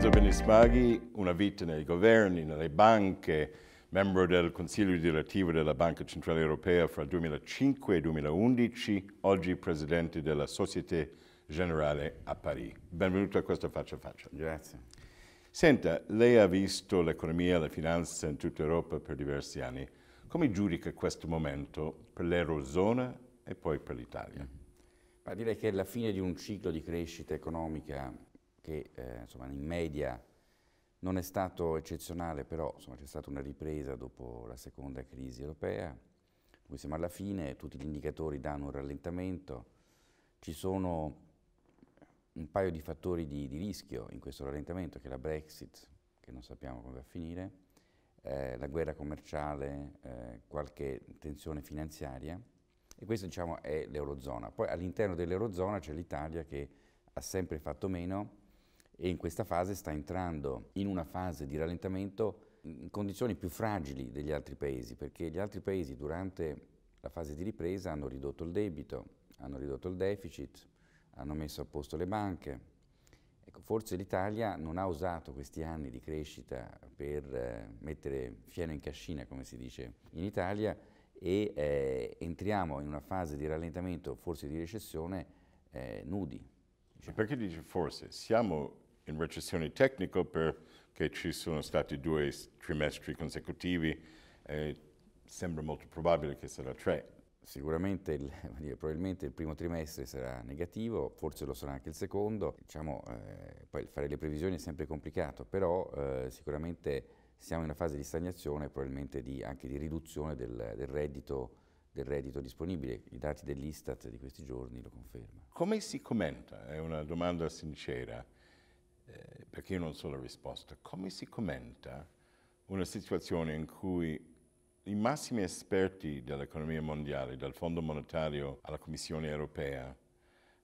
Lorenzo Benismaghi, una vita nei governi, nelle banche, membro del Consiglio direttivo della Banca Centrale Europea fra 2005 e 2011, oggi presidente della Société Generale a Parigi. Benvenuto a questo Faccia a Faccia. Grazie. Senta, lei ha visto l'economia e la finanza in tutta Europa per diversi anni. Come giudica questo momento per l'Eurozona e poi per l'Italia? Ma direi che è la fine di un ciclo di crescita economica che eh, insomma, in media non è stato eccezionale, però c'è stata una ripresa dopo la seconda crisi europea, qui siamo alla fine, tutti gli indicatori danno un rallentamento, ci sono un paio di fattori di, di rischio in questo rallentamento, che è la Brexit, che non sappiamo come va a finire, eh, la guerra commerciale, eh, qualche tensione finanziaria, e questo diciamo, è l'Eurozona. Poi all'interno dell'Eurozona c'è l'Italia che ha sempre fatto meno, e in questa fase sta entrando in una fase di rallentamento in condizioni più fragili degli altri paesi, perché gli altri paesi durante la fase di ripresa hanno ridotto il debito, hanno ridotto il deficit, hanno messo a posto le banche. Ecco, forse l'Italia non ha usato questi anni di crescita per eh, mettere fieno in cascina, come si dice in Italia, e eh, entriamo in una fase di rallentamento, forse di recessione, eh, nudi. Diciamo. Perché dice forse? Siamo in recessione tecnico perché ci sono stati due trimestri consecutivi e sembra molto probabile che sarà tre. Sicuramente, il, probabilmente il primo trimestre sarà negativo, forse lo sarà anche il secondo, diciamo, eh, poi fare le previsioni è sempre complicato, però eh, sicuramente siamo in una fase di stagnazione e probabilmente di, anche di riduzione del, del reddito del reddito disponibile. I dati dell'Istat di questi giorni lo confermano. Come si commenta? È una domanda sincera. Eh, perché io non so la risposta, come si commenta una situazione in cui i massimi esperti dell'economia mondiale, dal Fondo Monetario alla Commissione Europea,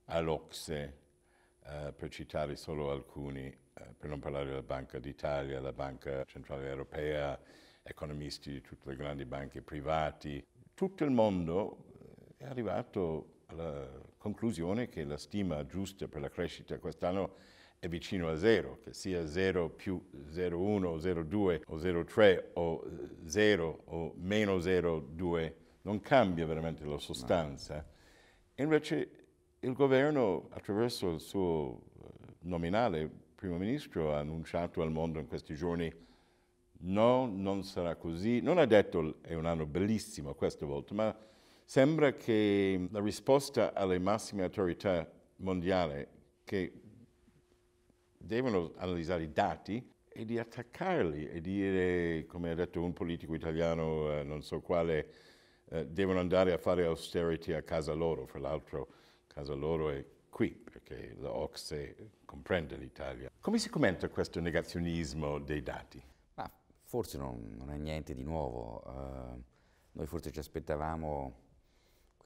all'Ocse, eh, per citare solo alcuni, eh, per non parlare della Banca d'Italia, la Banca Centrale Europea, economisti di tutte le grandi banche private, tutto il mondo eh, è arrivato alla conclusione che la stima giusta per la crescita quest'anno è vicino a 0, che sia 0 più 0,1 o 0,2 o 0,3 o 0 o meno 0,2, non cambia veramente la sostanza. No. Invece il governo, attraverso il suo eh, nominale primo ministro, ha annunciato al mondo in questi giorni no, non sarà così. Non ha detto è un anno bellissimo questa volta, ma sembra che la risposta alle massime autorità mondiali che devono analizzare i dati e di attaccarli e dire, come ha detto un politico italiano, eh, non so quale, eh, devono andare a fare austerity a casa loro, fra l'altro casa loro è qui, perché l'Ocse comprende l'Italia. Come si commenta questo negazionismo dei dati? Ma forse non, non è niente di nuovo, uh, noi forse ci aspettavamo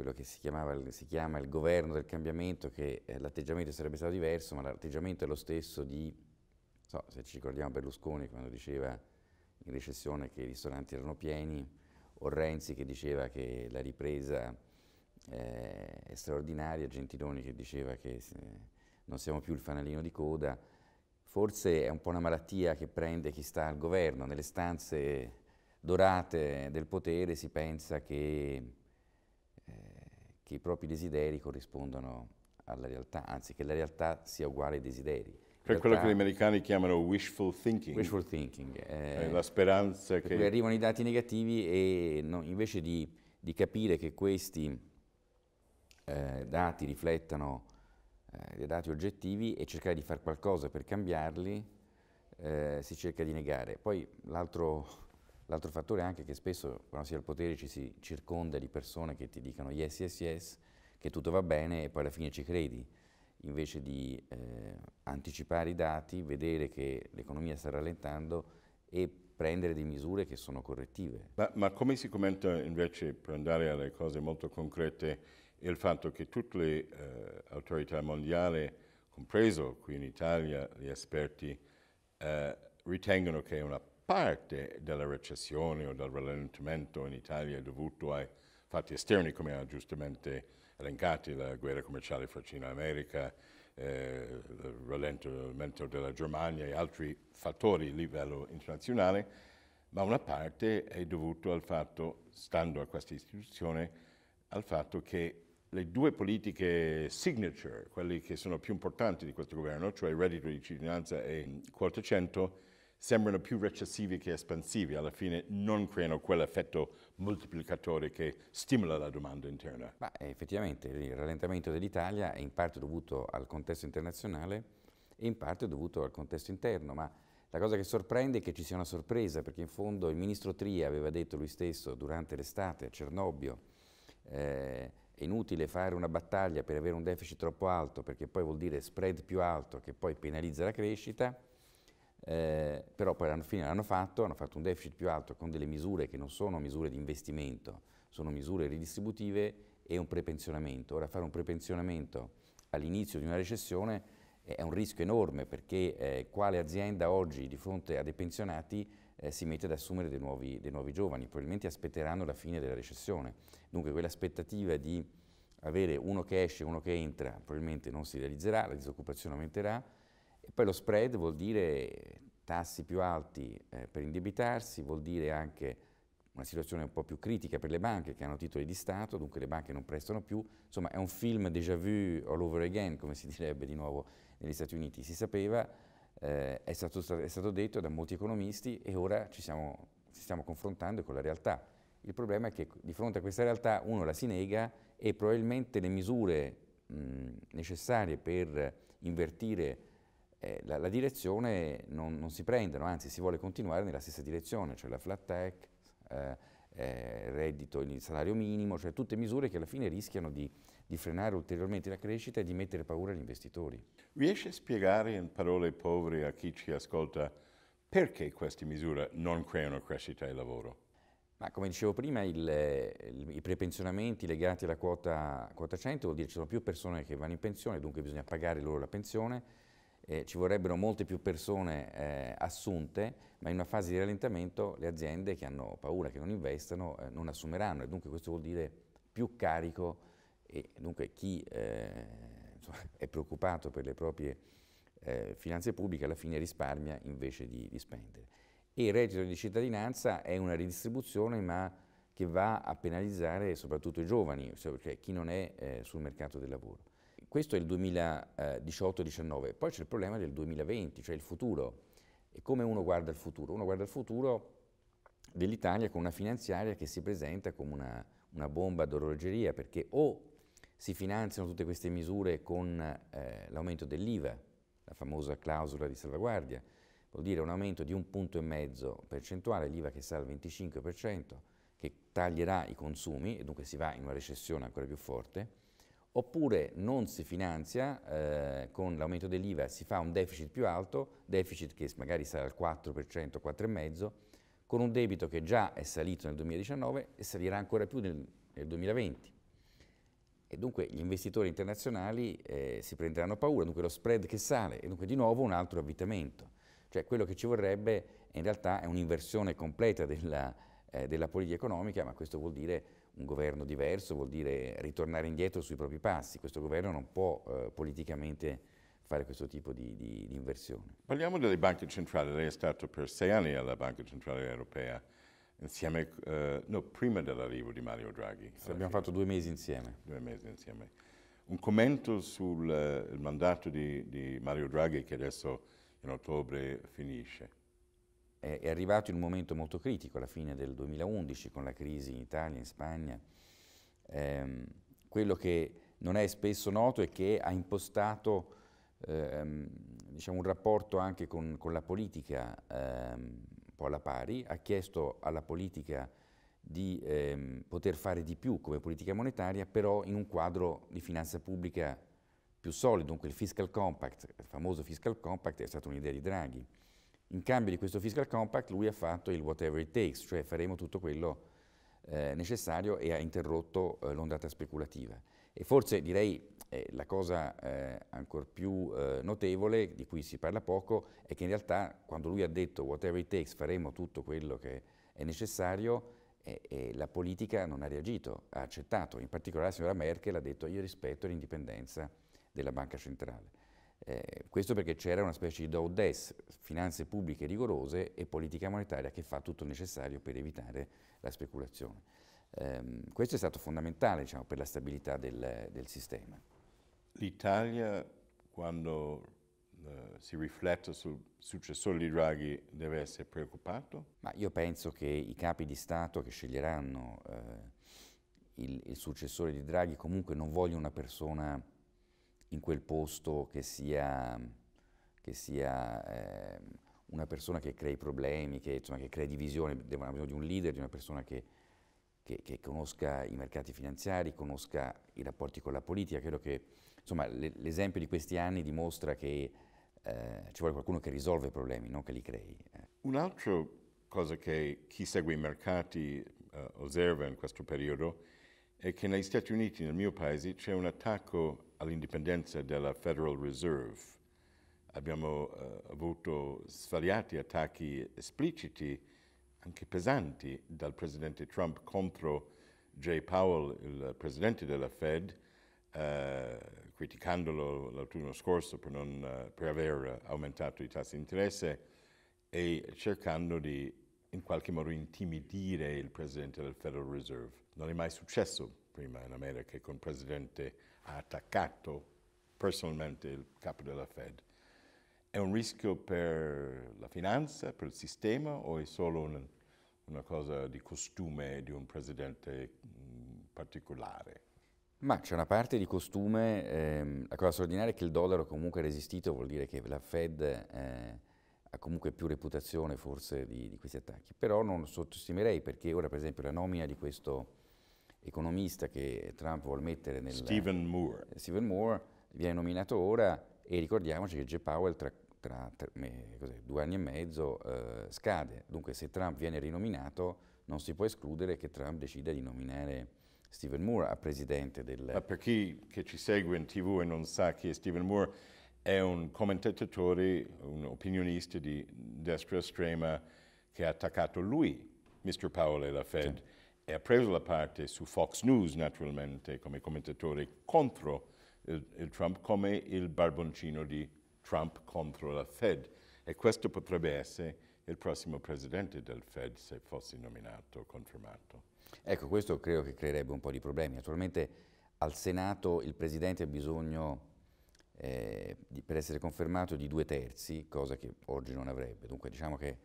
quello che si, chiamava, si, chiama il governo del cambiamento, che eh, l'atteggiamento sarebbe stato diverso, ma l'atteggiamento è lo stesso di, so, se ci ricordiamo Berlusconi quando diceva in recessione che i ristoranti erano pieni, o Renzi che diceva che la ripresa eh, è straordinaria, Gentiloni che diceva che non siamo più il fanalino di coda, forse è un po' una malattia che prende chi sta al governo, nelle stanze dorate del potere si pensa che che i propri desideri corrispondono alla realtà, anzi che la realtà sia uguale ai desideri. Cioè quello che gli americani chiamano wishful thinking. Wishful thinking. Eh, eh la speranza che... Cui arrivano i dati negativi e no, invece di, di, capire che questi eh, dati riflettano eh, dei dati oggettivi e cercare di fare qualcosa per cambiarli, eh, si cerca di negare. Poi l'altro L'altro fattore è anche che spesso quando si è al potere ci si circonda di persone che ti dicono yes, yes, yes, che tutto va bene e poi alla fine ci credi, invece di eh, anticipare i dati, vedere che l'economia sta rallentando e prendere delle misure che sono correttive. Ma, ma come si commenta invece, per andare alle cose molto concrete, il fatto che tutte le eh, autorità mondiali, compreso qui in Italia gli esperti, eh, ritengono che è una parte della recessione o del rallentamento in Italia è dovuto ai fatti esterni, come ha giustamente elencato, la guerra commerciale fra Cina e America, eh, il rallentamento della Germania e altri fattori a livello internazionale, ma una parte è dovuto al fatto, stando a questa istituzione, al fatto che le due politiche signature, quelle che sono più importanti di questo governo, cioè il reddito di cittadinanza e quota 100, sembrano più recessivi che espansivi, alla fine non creano quell'effetto moltiplicatore che stimola la domanda interna. Ma eh, effettivamente il rallentamento dell'Italia è in parte dovuto al contesto internazionale e in parte dovuto al contesto interno, ma la cosa che sorprende è che ci sia una sorpresa, perché in fondo il ministro Tria aveva detto lui stesso durante l'estate a Cernobbio eh, è inutile fare una battaglia per avere un deficit troppo alto, perché poi vuol dire spread più alto che poi penalizza la crescita, eh, però poi alla fine l'hanno fatto, hanno fatto un deficit più alto con delle misure che non sono misure di investimento, sono misure ridistributive e un prepensionamento. Ora fare un prepensionamento all'inizio di una recessione è un rischio enorme perché eh, quale azienda oggi di fronte a dei pensionati eh, si mette ad assumere dei nuovi, dei nuovi, giovani? Probabilmente aspetteranno la fine della recessione. Dunque quell'aspettativa di avere uno che esce e uno che entra probabilmente non si realizzerà, la disoccupazione aumenterà, e poi lo spread vuol dire tassi più alti eh, per indebitarsi, vuol dire anche una situazione un po' più critica per le banche che hanno titoli di Stato, dunque le banche non prestano più, insomma è un film déjà vu all over again, come si direbbe di nuovo negli Stati Uniti, si sapeva, eh, è, stato, è, stato, detto da molti economisti e ora ci siamo, ci stiamo confrontando con la realtà. Il problema è che di fronte a questa realtà uno la si nega e probabilmente le misure mh, necessarie per invertire eh, la, la, direzione non, non, si prendono, anzi si vuole continuare nella stessa direzione, cioè la flat tech, eh, eh, reddito, il salario minimo, cioè tutte misure che alla fine rischiano di, di frenare ulteriormente la crescita e di mettere paura agli investitori. Riesce a spiegare in parole povere a chi ci ascolta perché queste misure non creano crescita e lavoro? Ma come dicevo prima, il, il, i prepensionamenti legati alla quota, quota 100 vuol dire che ci sono più persone che vanno in pensione, dunque bisogna pagare loro la pensione, eh, ci vorrebbero molte più persone eh, assunte, ma in una fase di rallentamento le aziende che hanno paura che non investano eh, non assumeranno e dunque questo vuol dire più carico e dunque chi eh, insomma, è preoccupato per le proprie eh, finanze pubbliche alla fine risparmia invece di, di spendere. E il reddito di cittadinanza è una ridistribuzione ma che va a penalizzare soprattutto i giovani, cioè, cioè chi non è eh, sul mercato del lavoro questo è il 2018-19, eh, poi c'è il problema del 2020, cioè il futuro. E come uno guarda il futuro? Uno guarda il futuro dell'Italia con una finanziaria che si presenta come una, una bomba d'orologeria, perché o si finanziano tutte queste misure con eh, l'aumento dell'IVA, la famosa clausola di salvaguardia, vuol dire un aumento di un punto e mezzo percentuale, l'IVA che sarà al 25%, che taglierà i consumi e dunque si va in una recessione ancora più forte, oppure non si finanzia, eh, con l'aumento dell'IVA si fa un deficit più alto, deficit che magari sarà al 4%, 4,5%, con un debito che già è salito nel 2019 e salirà ancora più nel, nel 2020. E dunque gli investitori internazionali eh, si prenderanno paura, dunque lo spread che sale, e dunque di nuovo un altro avvitamento. Cioè quello che ci vorrebbe in realtà è un'inversione completa della, eh, della politica economica, ma questo vuol dire un governo diverso vuol dire ritornare indietro sui propri passi, questo governo non può eh, politicamente fare questo tipo di, di, di, inversione. Parliamo delle banche centrali, lei è stato per sei anni alla Banca Centrale Europea, insieme, eh, no, prima dell'arrivo di Mario Draghi. Sì, abbiamo fatto due mesi insieme. Due mesi insieme. Un commento sul uh, mandato di, di, Mario Draghi che adesso in ottobre finisce è arrivato in un momento molto critico, alla fine del 2011, con la crisi in Italia, in Spagna. Ehm, quello che non è spesso noto è che ha impostato ehm, diciamo, un rapporto anche con, con la politica ehm, un po' alla pari, ha chiesto alla politica di ehm, poter fare di più come politica monetaria, però in un quadro di finanza pubblica più solido, dunque il fiscal compact, il famoso fiscal compact è stata un'idea di Draghi in cambio di questo fiscal compact lui ha fatto il whatever it takes, cioè faremo tutto quello eh, necessario e ha interrotto eh, l'ondata speculativa. E forse direi eh, la cosa eh, ancora più eh, notevole, di cui si parla poco, è che in realtà quando lui ha detto whatever it takes faremo tutto quello che è necessario, eh, la politica non ha reagito, ha accettato. In particolare la signora Merkel ha detto io rispetto l'indipendenza della banca centrale. Eh, questo perché c'era una specie di do des, finanze pubbliche rigorose e politica monetaria che fa tutto il necessario per evitare la speculazione. Eh, questo è stato fondamentale diciamo, per la stabilità del, del sistema. L'Italia, quando eh, si riflette sul successore di Draghi, deve essere preoccupato? Ma io penso che i capi di Stato che sceglieranno eh, il, il, successore di Draghi comunque non vogliono una persona in quel posto che sia, che sia eh, una persona che crei problemi, che, insomma, che crea divisione, devono avere bisogno di un leader, di una persona che, che, che, conosca i mercati finanziari, conosca i rapporti con la politica. Credo che l'esempio di questi anni dimostra che eh, ci vuole qualcuno che risolve i problemi, non che li crei. Eh. Un'altra cosa che chi segue i mercati eh, osserva in questo periodo è che negli Stati Uniti, nel mio paese, c'è un attacco all'indipendenza della Federal Reserve. Abbiamo eh, avuto svariati attacchi espliciti, anche pesanti, dal presidente Trump contro Jay Powell, il presidente della Fed, eh, criticandolo l'autunno scorso per, non, eh, per aver aumentato i tassi di interesse e cercando di in qualche modo intimidire il presidente del Federal Reserve. Non è mai successo prima in America che un presidente ha attaccato personalmente il capo della Fed. È un rischio per la finanza, per il sistema o è solo un, una cosa di costume di un presidente mm, particolare? Ma c'è una parte di costume, ehm, la cosa straordinaria è che il dollaro comunque ha resistito, vuol dire che la Fed eh, ha comunque più reputazione forse di, di, questi attacchi, però non lo sottostimerei perché ora per esempio la nomina di questo economista che Trump vuole mettere nel... Stephen Moore. Stephen Moore viene nominato ora e ricordiamoci che J. Powell tra, tra, tra me, due anni e mezzo eh, scade, dunque se Trump viene rinominato non si può escludere che Trump decida di nominare Stephen Moore a presidente del... Ma per chi ci segue in tv e non sa chi è Stephen Moore, è un commentatore, un opinionista di destra estrema che ha attaccato lui, Mr. Powell e la Fed. Sì e ha preso la parte su Fox News naturalmente come commentatore contro il, eh, il Trump, come il barboncino di Trump contro la Fed. E questo potrebbe essere il prossimo presidente del Fed se fosse nominato, confermato. Ecco, questo credo che creerebbe un po' di problemi. Naturalmente al Senato il Presidente ha bisogno, eh, di, per essere confermato, di due terzi, cosa che oggi non avrebbe. Dunque diciamo che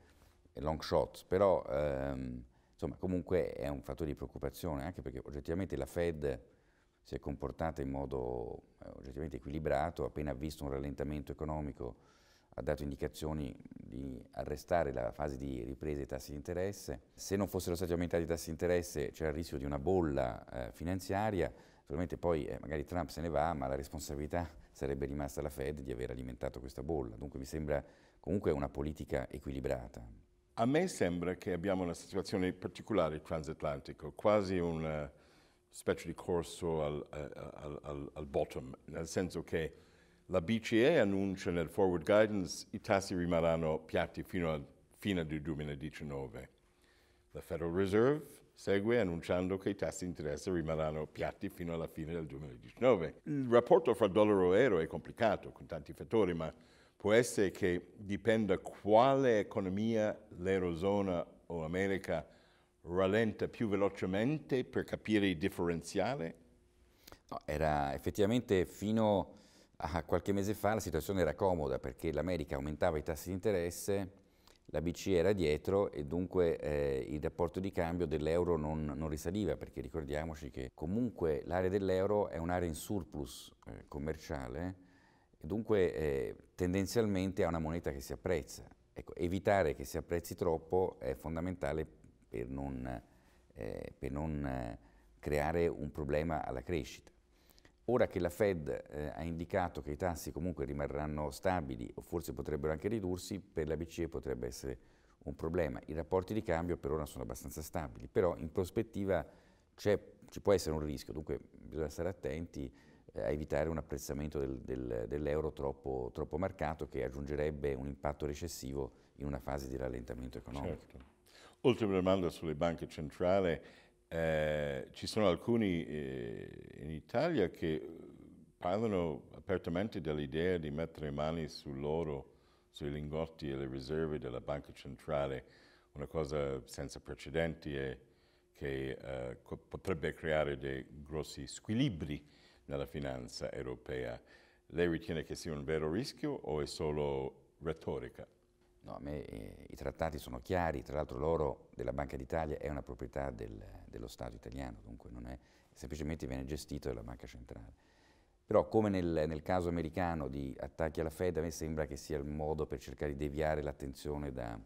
è long shot, però ehm, insomma, comunque è un fattore di preoccupazione, anche perché oggettivamente la Fed si è comportata in modo eh, oggettivamente equilibrato, appena ha visto un rallentamento economico ha dato indicazioni di arrestare la fase di ripresa dei tassi di interesse. Se non fossero stati aumentati i tassi di interesse c'era il rischio di una bolla eh, finanziaria, Naturalmente poi eh, magari Trump se ne va, ma la responsabilità sarebbe rimasta alla Fed di aver alimentato questa bolla. Dunque mi sembra comunque una politica equilibrata. A me sembra che abbiamo una situazione particolare transatlantico, quasi una eh, specie di corso al, eh, al, al, al bottom, nel senso che la BCE annuncia nel forward guidance i tassi rimarranno piatti fino a fine del 2019. La Federal Reserve segue annunciando che i tassi di interesse rimarranno piatti fino alla fine del 2019. Il rapporto fra dollaro e euro è complicato con tanti fattori, ma può essere che dipenda quale economia l'Eurozona o l'America rallenta più velocemente per capire il differenziale? No, era effettivamente fino a qualche mese fa la situazione era comoda perché l'America aumentava i tassi di interesse, la BCE era dietro e dunque eh, il rapporto di cambio dell'euro non, non, risaliva perché ricordiamoci che comunque l'area dell'euro è un'area in surplus eh, commerciale Dunque eh, tendenzialmente è una moneta che si apprezza. Ecco, evitare che si apprezzi troppo è fondamentale per non, eh, per non eh, creare un problema alla crescita. Ora che la Fed eh, ha indicato che i tassi comunque rimarranno stabili o forse potrebbero anche ridursi, per la BCE potrebbe essere un problema. I rapporti di cambio per ora sono abbastanza stabili, però in prospettiva ci può essere un rischio, dunque bisogna stare attenti a evitare un apprezzamento del, del, dell'euro troppo, troppo, marcato che aggiungerebbe un impatto recessivo in una fase di rallentamento economico. Certo. Oltre alla domanda sulle banche centrali, eh, ci sono alcuni eh, in Italia che parlano apertamente dell'idea di mettere mani sull'oro, sui lingotti e le riserve della banca centrale, una cosa senza precedenti e che eh, potrebbe creare dei grossi squilibri nella finanza europea. Lei ritiene che sia un vero rischio o è solo retorica? No, a me eh, i trattati sono chiari, tra l'altro l'oro della Banca d'Italia è una proprietà del, dello Stato italiano, dunque non è, semplicemente viene gestito dalla Banca Centrale. Però come nel, nel caso americano di attacchi alla Fed, a me sembra che sia il modo per cercare di deviare l'attenzione da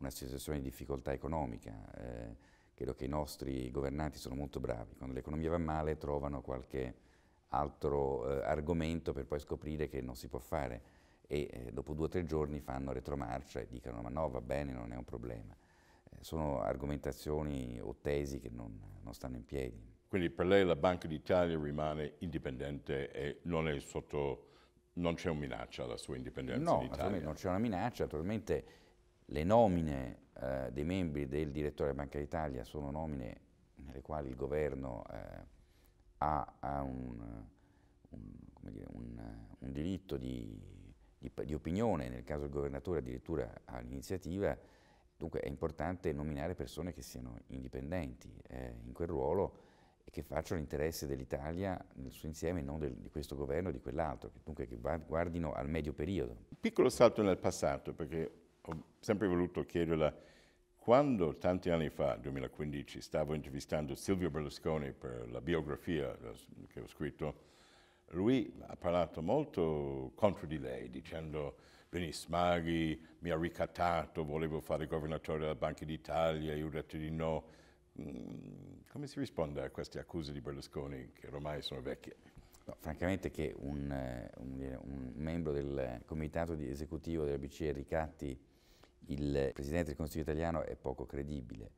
una situazione di difficoltà economica. Eh, credo che i nostri governanti sono molto bravi, quando l'economia va male trovano qualche altro eh, argomento per poi scoprire che non si può fare e eh, dopo due o tre giorni fanno retromarcia e dicono ma no va bene non è un problema. Eh, sono argomentazioni o tesi che non, non stanno in piedi. Quindi per lei la Banca d'Italia rimane indipendente e non è sotto non c'è una minaccia alla sua indipendenza no, in Italia? No, non c'è una minaccia, naturalmente le nomine eh, dei membri del direttore della Banca d'Italia sono nomine nelle quali il governo eh, ha, ha un, un, dire, un, un, diritto di, di, di opinione, nel caso il governatore addirittura ha l'iniziativa, dunque è importante nominare persone che siano indipendenti eh, in quel ruolo e che facciano l'interesse dell'Italia nel suo insieme, non del, di questo governo e di quell'altro, dunque che guardino al medio periodo. Piccolo salto nel passato, perché ho sempre voluto chiedere quando tanti anni fa, 2015, stavo intervistando Silvio Berlusconi per la biografia che ho scritto, lui ha parlato molto contro di lei, dicendo Benis Maghi mi ha ricattato, volevo fare governatore della Banca d'Italia, io ho detto di no. Mm, come si risponde a queste accuse di Berlusconi che ormai sono vecchie? No, francamente che un, un, eh, un membro del comitato esecutivo della BCE ricatti il Presidente del Consiglio italiano è poco credibile.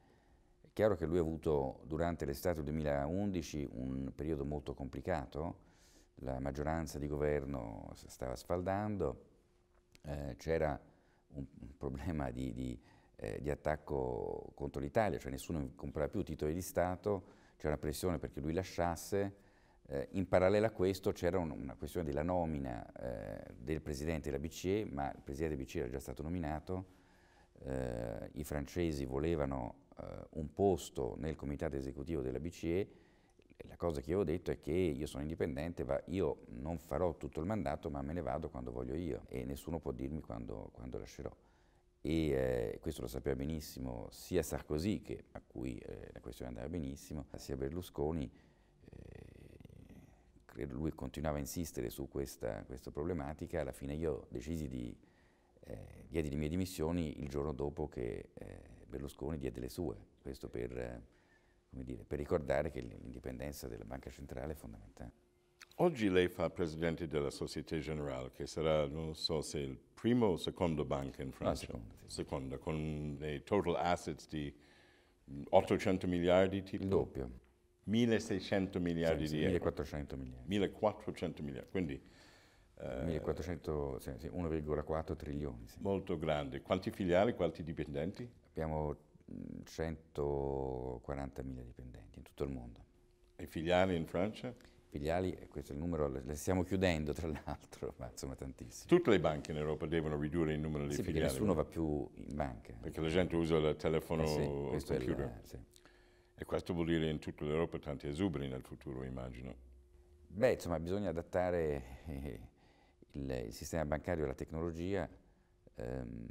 È chiaro che lui ha avuto durante l'estate 2011 un periodo molto complicato, la maggioranza di governo si stava sfaldando, eh, c'era un, un, problema di, di, eh, di attacco contro l'Italia, cioè nessuno comprava più titoli di Stato, c'era una pressione perché lui lasciasse, eh, in parallelo a questo c'era un, una questione della nomina eh, del presidente della BCE, ma il presidente della BCE era già stato nominato, eh, i francesi volevano eh, un posto nel comitato esecutivo della BCE, la cosa che io ho detto è che io sono indipendente, ma io non farò tutto il mandato ma me ne vado quando voglio io e nessuno può dirmi quando, quando lascerò. E eh, questo lo sapeva benissimo sia Sarkozy, che, a cui eh, la questione andava benissimo, sia Berlusconi eh, lui continuava a insistere su questa, questa, problematica, alla fine io decisi di eh, diedi le mie dimissioni il giorno dopo che eh, Berlusconi diede le sue, questo per, eh, dire, per ricordare che l'indipendenza della banca centrale è fondamentale. Oggi lei fa presidente della Société Générale, che sarà, non so se il primo o secondo banca in ah, Francia. No, seconda, sì. seconda, con dei total assets di 800 mm, miliardi, tipo? Il doppio. 1600 miliardi sì, sì, di 1400 euro. 1400 miliardi. 1400 miliardi, quindi eh, sì, 1,4 trilioni. Sì. Molto grande. Quanti filiali, quanti dipendenti? Abbiamo 140.000 mm, dipendenti in tutto il mondo. E filiali in Francia? Filiali, eh, questo è il numero, le stiamo chiudendo tra l'altro, ma insomma tantissime. Tutte le banche in Europa devono ridurre il numero di sì, filiali. nessuno va più in banca. Perché la gente usa il telefono eh sì, o il computer. La, eh, sì. E questo vuol dire in tutta l'Europa tanti esuberi nel futuro, immagino. Beh, insomma, bisogna adattare... Eh, il, il sistema bancario e la tecnologia ehm,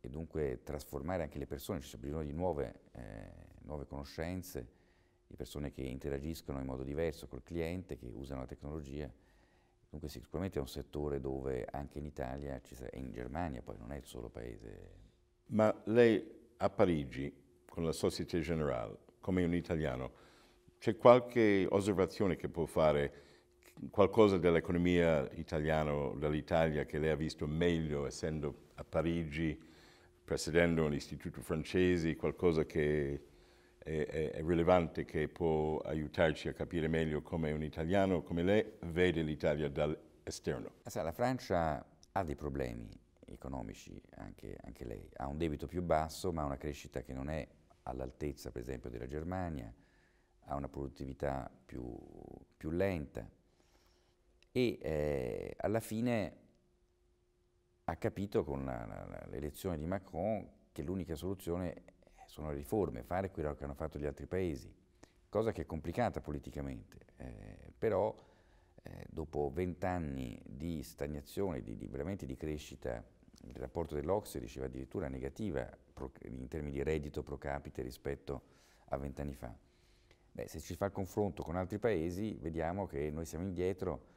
e dunque trasformare anche le persone, ci sono bisogno di nuove, eh, nuove conoscenze, di persone che interagiscono in modo diverso col cliente, che usano la tecnologia. Dunque sicuramente è un settore dove anche in Italia e in Germania poi non è il solo paese. Ma lei a Parigi con la Société Générale, come un italiano, c'è qualche osservazione che può fare qualcosa dell'economia italiana, dell'Italia che lei ha visto meglio essendo a Parigi, presiedendo un istituto francese, qualcosa che è, è, è, rilevante, che può aiutarci a capire meglio come un italiano, come lei, vede l'Italia dall'esterno. Eh la Francia ha dei problemi economici, anche, anche lei, ha un debito più basso ma ha una crescita che non è all'altezza per esempio della Germania, ha una produttività più, più lenta, e eh, alla fine ha capito con l'elezione di Macron che l'unica soluzione sono le riforme, fare quello che hanno fatto gli altri paesi, cosa che è complicata politicamente, eh, però eh, dopo vent'anni di stagnazione, di, di, veramente di crescita, il rapporto dell'Ocse diceva addirittura negativa pro, in termini di reddito pro capite rispetto a vent'anni fa. Beh, se ci fa il confronto con altri paesi, vediamo che noi siamo indietro,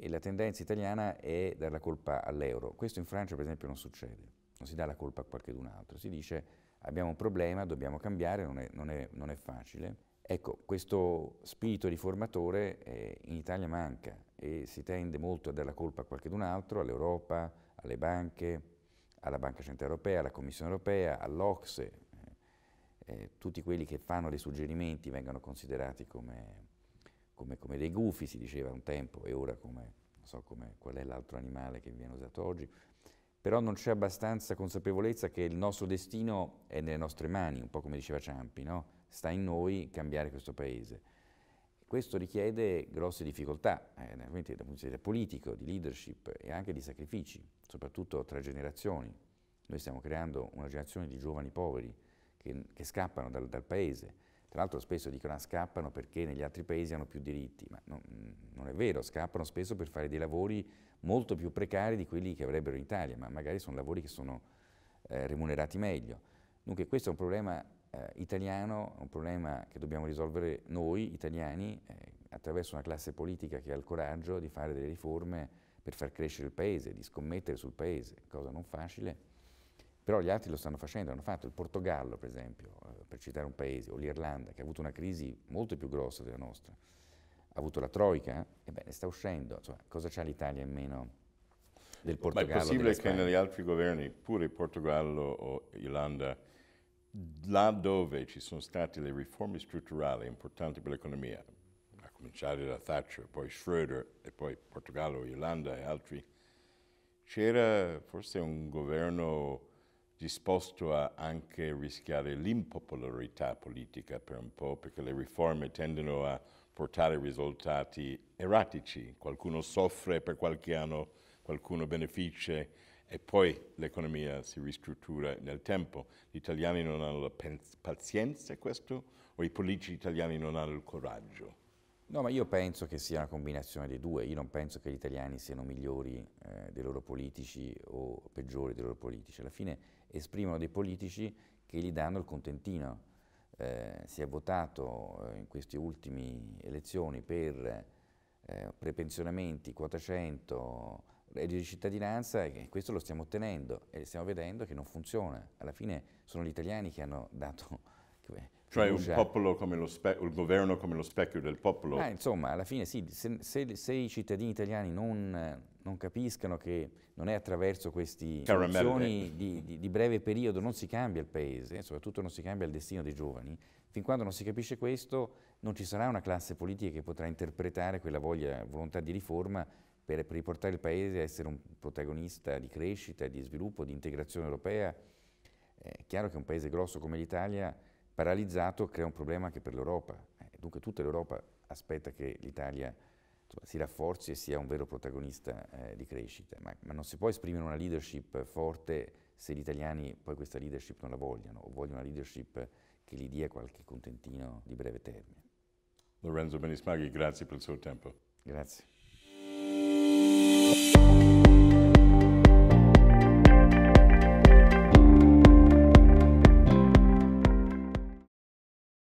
e la tendenza italiana è dare la colpa all'euro. Questo in Francia per esempio non succede, non si dà la colpa a qualcun altro, si dice abbiamo un problema, dobbiamo cambiare, non è, non è, non è facile. Ecco, questo spirito riformatore eh, in Italia manca e si tende molto a dare la colpa a qualcun altro, all'Europa, alle banche, alla Banca Centrale Europea, alla Commissione Europea, all'Ocse. eh, eh tutti quelli che fanno dei suggerimenti vengono considerati come come, come, dei gufi, si diceva un tempo, e ora come, non so come, qual è l'altro animale che viene usato oggi, però non c'è abbastanza consapevolezza che il nostro destino è nelle nostre mani, un po' come diceva Ciampi, no? sta in noi cambiare questo paese. Questo richiede grosse difficoltà, eh, dal punto di vista politico, di leadership e anche di sacrifici, soprattutto tra generazioni. Noi stiamo creando una generazione di giovani poveri che, che scappano dal, dal paese, tra l'altro spesso dicono ah, scappano perché negli altri paesi hanno più diritti, ma non, non è vero, scappano spesso per fare dei lavori molto più precari di quelli che avrebbero in Italia, ma magari sono lavori che sono eh, remunerati meglio. Dunque questo è un problema eh, italiano, un problema che dobbiamo risolvere noi italiani eh, attraverso una classe politica che ha il coraggio di fare delle riforme per far crescere il Paese, di scommettere sul Paese, cosa non facile, però gli altri lo stanno facendo, hanno fatto il Portogallo per esempio, eh, per citare un paese, o l'Irlanda che ha avuto una crisi molto più grossa della nostra, ha avuto la Troica, eh, ebbene sta uscendo, Insomma, cosa c'ha l'Italia in meno del Portogallo? Ma è possibile che negli altri governi, pure Portogallo o Irlanda, là dove ci sono state le riforme strutturali importanti per l'economia, a cominciare da Thatcher, poi Schroeder e poi Portogallo, Irlanda e altri, c'era forse un governo disposto a anche rischiare l'impopolarità politica per un po', perché le riforme tendono a portare risultati erratici. Qualcuno soffre per qualche anno, qualcuno beneficia e poi l'economia si ristruttura nel tempo. Gli italiani non hanno la pazienza questo o i politici italiani non hanno il coraggio? No, ma io penso che sia una combinazione dei due. Io non penso che gli italiani siano migliori eh, dei loro politici o peggiori dei loro politici. Alla fine esprimono dei politici che gli danno il contentino. Eh, si è votato eh, in queste ultime elezioni per eh, prepensionamenti, quota 100, reddito di cittadinanza e questo lo stiamo ottenendo e stiamo vedendo che non funziona. Alla fine sono gli italiani che hanno dato Cioè un popolo come lo il governo come lo specchio del popolo. Eh, insomma, alla fine sì, se, se, se i cittadini italiani non, non, capiscano che non è attraverso queste azioni di, di, di, breve periodo, non si cambia il paese, soprattutto non si cambia il destino dei giovani, fin quando non si capisce questo non ci sarà una classe politica che potrà interpretare quella voglia, volontà di riforma per, per riportare il paese a essere un protagonista di crescita, di sviluppo, di integrazione europea. È chiaro che un paese grosso come l'Italia paralizzato crea un problema anche per l'Europa. Eh, dunque tutta l'Europa aspetta che l'Italia insomma, si rafforzi e sia un vero protagonista eh, di crescita, ma, ma, non si può esprimere una leadership forte se gli italiani poi questa leadership non la vogliono o vogliono una leadership che gli dia qualche contentino di breve termine. Lorenzo Benismaghi, grazie per il suo tempo. Grazie.